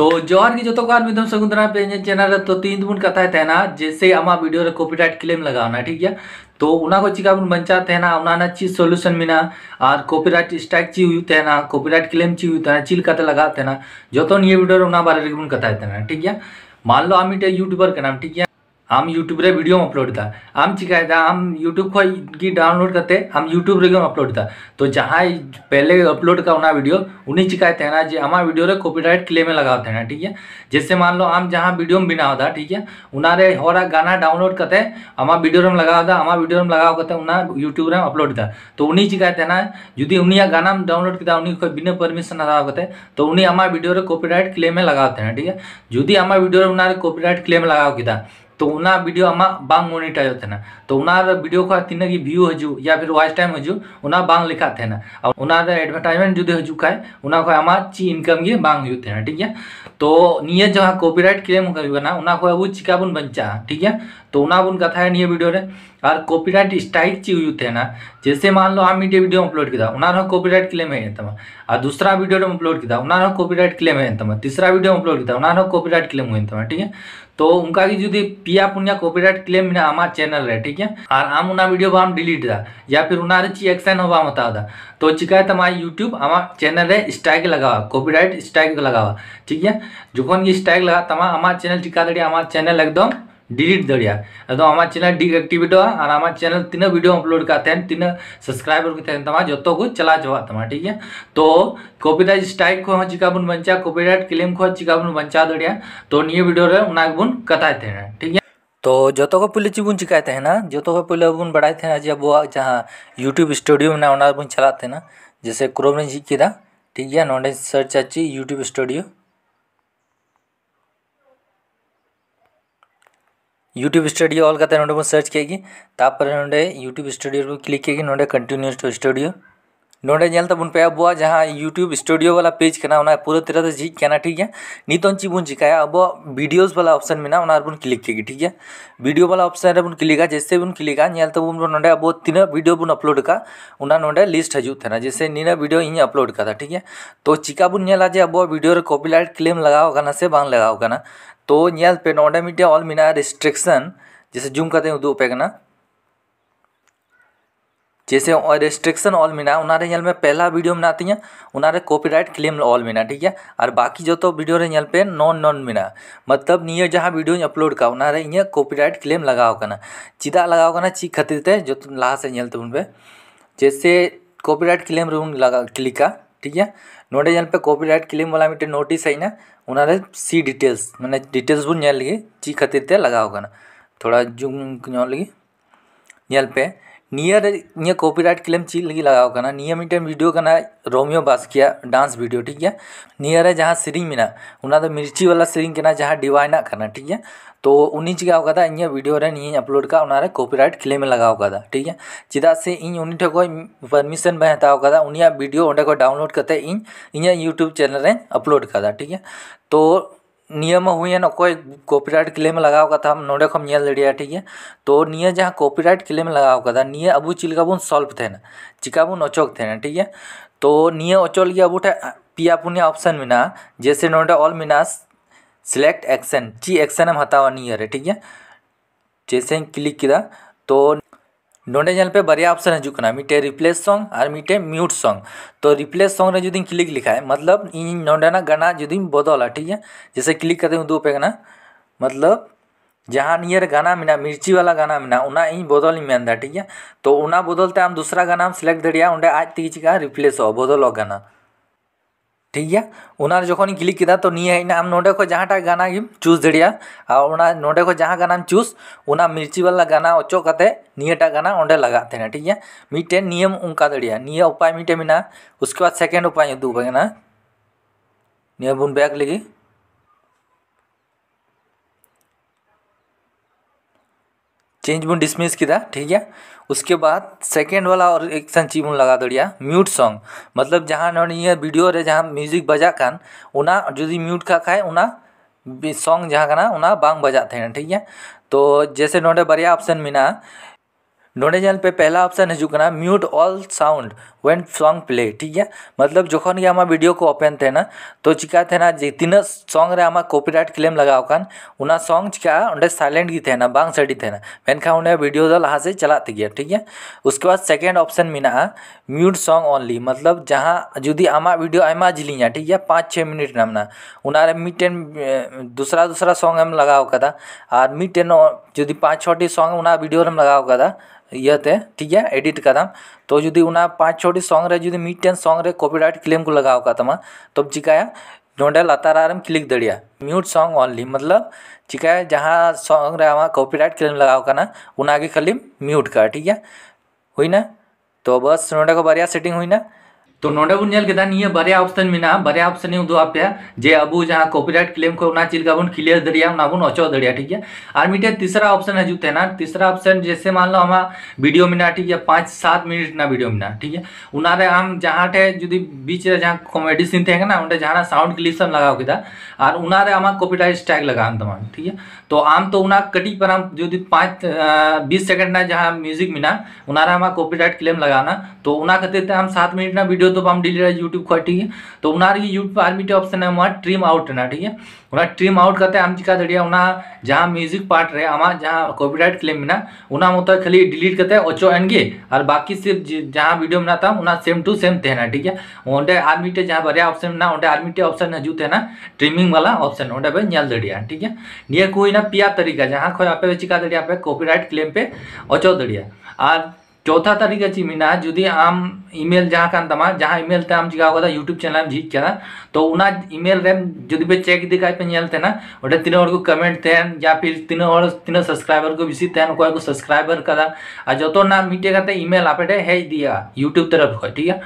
तो जोहर की जो एकदम तो शकुंतरा पे चैनल तो तीन दुन कथा तेना जैसे अमा वीडियो रे कॉपीराइट क्लेम लगाना ठीक है तो उना को चिका बन बचा तेना उना ना चीज सॉल्यूशन मिना और कॉपीराइट स्ट्राइक ची हुई तेना कॉपीराइट क्लेम ची हुई तेना चिल कथा लगा तेना जो तो ये वीडियो रे उना बारे रे बन कथा तेना ठीक है मान लो हम इटे यूट्यूबर के नाम ठीक है हम यूट्यूब रे वीडियो अपलोड था हम चिकाय था हम यूट्यूब को की डाउनलोड करते हम यूट्यूब रे गेम अपलोड था तो जहाँ पहले अपलोड का होना वीडियो उन्हें चिकाय थे ना जो हमारा वीडियो रे कॉपीराइट क्लेम में लगाते हैं ना ठीक है जैसे मान लो हम जहाँ वीडियो में बिना होता ठीक है उन्हारे हो रहा गाना डाउनलोड करते हमारा वीडियो रेम लगा होता हमारा वीडियो रेम लगा करते उन्हें यूट्यूब रेम अपलोड था तो उन्हें चिकाय थे ना यदि उन्हें गाना डाउनलोड किया उन्हें बिना परमिशन ना करते तो उन्हें हमारा वीडियो रे कॉपीराइट क्लेम में लगाते हैं ठीक है यदि हमारा वीडियो रे उन्हें कॉपीराइट क्लेम लगा किया तो उना वीडियो बांग मोनिटाइज थे ना तो उना वीडियो का तीनों की व्यू हजू या फिर वॉइस टाइम हजू उना बांग लिखा थे ना और उना एडवर्टाइजमेंट जुदे हजू का है उना को अमा ची इनकम ये बांग हुई ना ठीक है तो निये जो कॉपीराइट क्लेम करना उना को अब चिका बन बचा ठीक है तो उना बन कथा है निये वीडियो रे और कॉपीराइट स्ट्राइक ची हुई ना जैसे मान लो हम ये वीडियो अपलोड किया उना कॉपीराइट क्लेम है तमाम दूसरा वीडियो अपलोड किया उन्होंने कॉपीराइट क्लेम है होता तीसरा वीडियो अपलोड किया उन्होंने कॉपीराइट क्लेम होता ठीक है तो उनका की जुदी पिया पुनिया कॉपीराइट क्लेम मेरा आमा चैनल रे ठीक है और आम उना वीडियो बाम डिलीट दा या फिर उना ची एक्शन हो बाम दा तो चिकाय तुम्हारा यूट्यूब आमा चैनल रे स्ट्राइक लगावा कॉपीराइट स्ट्राइक लगावा ठीक है जो ये स्ट्राइक लगा तमा आमा चैनल टिका दड़ी आमा चैनल एकदम डिलीट दड़िया अब तो हमारे चैनल डीएक्टिविट और हमारे चैनल तीन वीडियो अपलोड करते हैं सब्सक्राइबर के जो तो कुछ चला जवा ठीक है तो कॉपीराइट स्ट्राइक को चिका तो बुन बचा कॉपीराइट क्लेम को चिका बुन बचा दड़िया तो नियो वीडियो उनके कथा थे ठीक है तो जो तो पुलिस बुन चिका थे ना जो तो पुलिस बुन बढ़ाए थे ना जब जहाँ यूट्यूब स्टूडियो में बुन चला थे ना जैसे क्रोम ने जी ठीक है नोडे सर्च अच्छी यूट्यूब स्टूडियो यूट्यूब स्टूडियो अलग का सर्च किएगी तापर यूट्यूब स्टूडियो क्लिक किएगी नोडे कंटिन्यूस टू स्टूडियो नोबन तो पे अब यूट्यूब स्टूडियो वाला पेज कना पूरा तरह से जी कना ठीक है नितों चीब चिका अब वीडियोस वाला ऑप्शन में ना बन क्लिक के ठीक है वीडियो वाला ऑप्शन रे बन क्लिका जैसे बुन क्लिका तो ना अब तीन वीडियो बन अपलोड का ना नोडे लिस्ट हजूना जैसे नीना वीडियो ही अपलोड का ठीक है तो चिका बनला अब वीडियो कॉपी कॉपीलाइट क्लेम लगवा से बा लगवा तो नोपे नोडे मिट्टे ऑल मेना रेस्ट्रिक्शन जैसे जूम करते उदूपे करना जैसे रेस्ट्रिक्शन ऑल मिना उनारे यल में पहला वीडियो बनाती हैं उनारे कॉपीराइट क्लेम ऑल मिना ठीक है और बाकी जो तो वीडियो रे पे नॉन नॉन मिना मतलब नियर जहाँ वीडियो अपलोड का उनारे कॉपी कॉपीराइट क्लेम लगाओ करना चिदा लगाओ चीज खातिर ते जो लास्ट यल तो उन पे जैसे कॉपीराइट क्लेम रूम लगा क्लिक ठीक है नोडे यल पे कॉपीराइट क्लेम वाला मिट्टे नोटिस है ना उनारे सी डिटेल्स मैंने डिटेल्स बुन यल चीज खातिर ते थोड़ा जूम यल पे नियर नियर कॉपीराइट क्लेम चीज लगी लगाओ करना नियर मिट्टन वीडियो करना रोमियो बास्किया डांस वीडियो ठीक है नियर है जहाँ सेरिंग मेना उन्हें तो मिर्ची वाला सीरिंग के ना जहाँ डिवाइना करना ठीक है तो उन्हीं चीज का होगा इन वीडियो रे नहीं अपलोड का उनारे कॉपीराइट क्लेम लगाओ का ठीक है चेदा से इन उन्हीं ठे को परमिशन बाय हताव का उनिया वीडियो ओंडे को डाउनलोड करते इन इन यूट्यूब चैनल रे अपलोड करा ठीक है तो नियम हुई है ना कोई कॉपीराइट क्लेम लगा हुआ था नोडे को नियल लड़िया ठीक है तो निये जहाँ कॉपीराइट क्लेम लगा हुआ था निये अबू चिलकाबुन सॉल्व थे ना बुन ओचोक थे ना ठीक है तो निये ओचोल की अबूठे पिया पुनिया ऑप्शन मिना जैसे नोडे ऑल मिना सिलेक्ट एक्शन ची एक्शन हम हता हुआ नियर है ठीक है जैसे क्लिक किया तो नोडे पे बढ़िया ऑप्शन है जुकना मिटे रिप्लेस सॉन्ग और मिटे म्यूट संग तो रिप्लेस रहे जो क्लिक लिखा है मतलब इन नोडेना गाना जो बदला ठीक है जैसे क्लिक करते हैं दो पे गाना मतलब जहाँ नियर गाना मिना मिर्ची वाला गाना मिना उना इन बदल में ठीक है तो उना बदलते हम दूसरा गाना सिलेक्ट दे आज तक चिका रिप्लेस हो बदलो गाना ठीक है वनर जो क्लिक के तो नाम नोडे जहाँटा गाना चूज दड़ा और नोडे जहाँ गाना चूज उन मिर्ची वाला गाना अचोकते नियटा गाना अंडे लगा थे ठीक है मिट्टे नियम उनका दड़ा निये उपाय मिट्टे मेना उसके बाद सेकेंड उपाय उदूबा निये बन बैग लगी चेंज बुन डिसमिस किया ठीक है उसके बाद सेकेंड वाला और एक संची बुन लगा दिया म्यूट सॉन्ग मतलब जहाँ नड़िया वीडियो रे जहाँ म्यूजिक बजा कान उना जुदी म्यूट का खाए उना सॉन्ग जहाँ का ना उना बांग बजा थे ठीक है तो जैसे नोटे बढ़िया ऑप्शन मेना नोडे चैनल पे पहला ऑप्शन है करना mute all sound when song play ठीक है मतलब जखन गे आमा वीडियो को ओपन थे ना तो चिका थे ना जे तीन सॉन्ग रे आमा कॉपीराइट क्लेम लगाओ कान उना सॉन्ग चिका उन्हें साइलेंट की थे ना बांग सड़ी थे ना मेनखा उन्हें वीडियो दल तो हाँ से चला थी गया ठीक है उसके बाद सेकेंड ऑप्शन मिना म्यूट सॉन्ग ओनली मतलब जहाँ जुदी आमा वीडियो आमा है ठीक है पाँच छः मिनट ना नामना उनारे मिट्टन दूसरा दूसरा सॉन्ग एम लगाव कदा और मिट्टन जुदी पाँच छोटी सॉन्ग उन्हें वीडियो रेम लगाव कदा इते ठीक है एडिट कर तो जुदी उना पाँच छोटी सॉन्ग रे जुदी मीटेन सॉन्ग रे कॉपीराइट क्लेम को लगाओ का तमा तब तो चिकाया नोडे लतार आरम क्लिक दड़िया म्यूट सॉन्ग ओनली मतलब चिकाया जहाँ सॉन्ग रे हमारा कॉपीराइट क्लेम लगाओ का ना उना के खाली म्यूट का ठीक है हुई ना तो बस नोडे को बढ़िया सेटिंग हुई ना तो नोडा बारे ऑप्शन में बारे ऑप्शन उदोपे जे अब कॉपीराइट क्लेम को चिका बुन क्लियर दरिया बुन अच्छा दरिया ठीक है और मीटे तीसरा ऑप्शन हजूते हैं तीसरा ऑप्शन जैसे मान लो हम वीडियो में ठीक है पाँच सात मिनट ना वीडियो में ठीक है उनारे हम जहाँ जी बीच कमेडी सीन थे ना उन जहाँ साउंड क्लिप सब लगा के और उनारे हम कॉपीराइट स्ट्राइक लगा तमाम ठीक है तो आम तो उन कटी पर हम जो पाँच बीस सेकेंड ना जहाँ म्यूजिक में ना उनारे हम कॉपीराइट क्लेम लगाना तो उन खातिर हम सात मिनट ना वीडियो तो हम डिलीट है यूट्यूब का ठीक है तो उन्हार यूट्यूब आर्मी ऑप्शन है वहाँ ट्रिम आउट ना ठीक है उन्हें ट्रिम आउट करते हैं चिका दड़िया उन्हें जहाँ म्यूजिक पार्ट रहे हमारा जहाँ कॉपीराइट क्लेम में उन्हें मतलब खाली डिलीट करते हैं ओचो एनगे और बाकी सिर्फ जहाँ वीडियो में था उन्हें सेम टू सेम थे ठीक है उन्हें आर्मी जहाँ बढ़िया ऑप्शन में उन्हें आर्मी ऑप्शन हजू थे ट्रिमिंग वाला ऑप्शन उन्हें पे नल दड़िया ठीक है निया कोई ना पिया तरीका जहाँ खो आप चिका दड़िया पे कॉपीराइट क्लेम पे ओचो दड़िया और चौथा तरीका चीज मिना जुदी आम इमेल जहाँ कान तमा जहाँ इमेल तम चिका होता यूट्यूब चैनल झीक के तो उना इमेल रे जुदी पे चेक दिखाई पे नेल तेना ओटे तीन और को कमेंट तेन या फिर तीन और तीन सब्सक्राइबर को विसी तेन को सब्सक्राइबर करा आ जतो ना मिटे करते इमेल आपेटे हे दिया यूट्यूब तरफ को ठीक है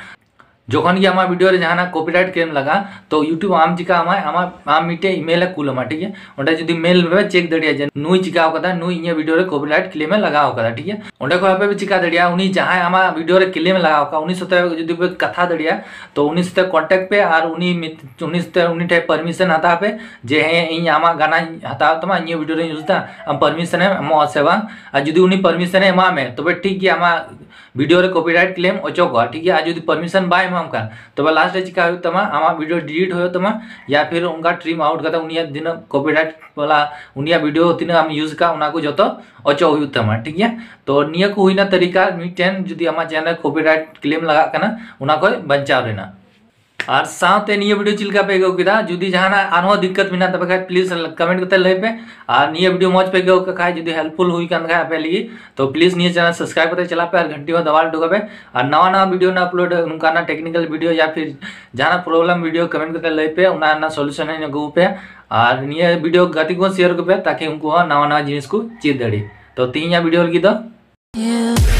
जखन की हमार भिडियो जहाँ कपिरइट क्लेम लगा तो यूट्यूब आम चिका हमारे आम मिटे इमेल कुल हमारे ठीक है जो मेल में चेक दड़िया जाए नुई चिका होता नुई इं भिडियो कपिरइट क्लेम में लगा होता ठीक है को हमें भी चिका दड़िया उन्हीं जहाँ हमार भिडियो क्लेम लगा होगा उन्हीं सत्य जो कथा दड़िया तो उन्हीं सत्य कॉन्टेक्ट पे और उन्हीं उन्हीं परमिशन हता पे जे हैं आम गाना हता इन भिडियो यूजता परमिशन से बा जी उन्हीं परमिशन एमा में तब ठीक है हमारे भिडियो कपिरइट क्लेम अचोक ठीक है जो परमिशन बै हमका तो लास्ट डेज का तुम हमारा वीडियो डिलीट हो तुम या फिर उनका ट्रीम आउट करता उन दिन कॉपीराइट वाला उन वीडियो तीन हम यूज का उना जो तो अचो हो ठीक है तो निया को हुई ना तरीका जो जुदी हमारा चैनल कॉपीराइट क्लेम लगा करना उना को बचाव रहना और साथ ही ये वीडियो चिल्का पे गो किदा जदी जहां आरो दिक्कत बिना तब का प्लीज कमेंट करते लई पे और ये वीडियो मौज पे गो का जदी हेल्पफुल हुई कन का पे लिए तो प्लीज ये चैनल सब्सक्राइब करते चला पे और घंटी में दबा डुगा पे और नवा नवा वीडियो ना अपलोड उनका ना टेक्निकल वीडियो या फिर जहां प्रॉब्लम वीडियो कमेंट करते लई पे उना और ये वीडियो गति को शेयर को पे ताकि उनको नवा तो नवा